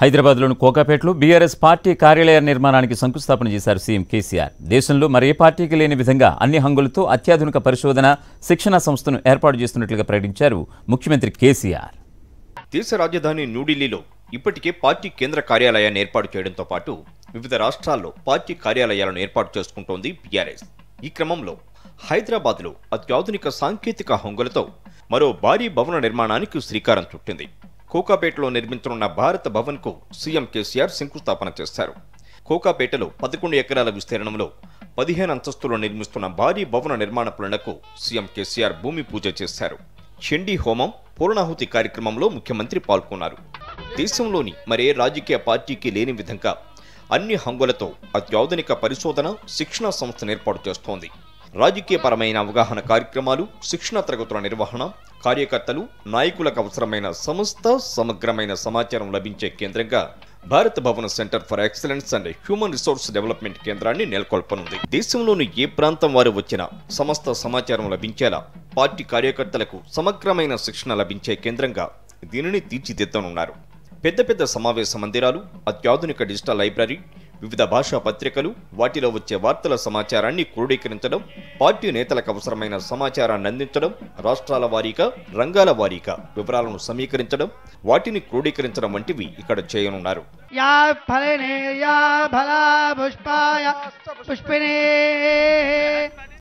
హైదరాబాద్లోని కోకాపేటలో BRS party కార్యాలయ నిర్మాణానికి శంకుస్థాపన చేశారు సీఎం కేసీఆర్ దేశంలో మరే పార్టీకి లేని విధంగా అన్ని హంగులతో అత్యాధునిక పరిశోధన శిక్షణ సంస్థను ఏర్పాటు చేస్తున్నట్లుగా ప్రకటించారు ముఖ్యమంత్రి కేసీఆర్ దేశ రాజధాని న్యూఢిల్లీలో ఇప్పటికే పార్టీ కేంద్ర కార్యాలయాన్ని ఏర్పాటు చేయడంతో పాటు వివిధ రాష్ట్రాల్లో పార్టీ కార్యాలయాలను ఏర్పాటు చేసుకుంటోంది బీఆర్ఎస్ ఈ క్రమంలో హైదరాబాద్లో అత్యాధునిక సాంకేతిక హంగులతో మరో భారీ భవన నిర్మాణానికి శ్రీకారం చుట్టింది కోకాపేటలో నిర్మించనున్న భవన్ భవన్కు సీఎం కేసీఆర్ శంకుస్థాపన చేస్తారు కోకాపేటలో పదకొండు ఎకరాల విస్తీర్ణంలో పదిహేను అంతస్తులు నిర్మిస్తున్న భారీ భవన నిర్మాణ పనులకు సీఎం కేసీఆర్ భూమి పూజ చేశారు చండీ హోమం పూర్ణాహుతి కార్యక్రమంలో ముఖ్యమంత్రి పాల్గొన్నారు దేశంలోని మరే రాజకీయ పార్టీకి లేని విధంగా అన్ని హంగులతో అత్యాధునిక పరిశోధన శిక్షణా సంస్థను ఏర్పాటు చేస్తోంది రాజకీయపరమైన అవగాహన కార్యక్రమాలు శిక్షణ తరగతుల నిర్వహణ కార్యకర్తలు నాయకులకు అవసరమైన సమస్త సమగ్రమైన సమాచారం లభించే కేంద్రంగా భారత భవన centre for excellence and human resource development కేంద్రాన్ని నెలకొల్పనుంది దేశంలోని ఏ ప్రాంతం వారు వచ్చినా సమస్త సమాచారం లభించేలా పార్టీ కార్యకర్తలకు సమగ్రమైన శిక్షణ లభించే కేంద్రంగా దీనిని తీర్చిదిద్దనున్నారు పెద్ద పెద్ద సమావేశ మందిరాలు అత్యాధునిక డిజిటల్ లైబ్రరీ వివిధ భాషా పత్రికలు వాటిలో వచ్చే వార్తల సమాచారాన్ని క్రోడీకరించడం పార్టీ నేతలకు అవసరమైన సమాచారాన్ని అందించడం రాష్ట్రాల వారీగా రంగాల వారీగా వివరాలను సమీకరించడం వాటిని క్రోడీకరించడం వంటివి ఇక్కడ చేయనున్నారు పుష్పాయ పుష్పిణే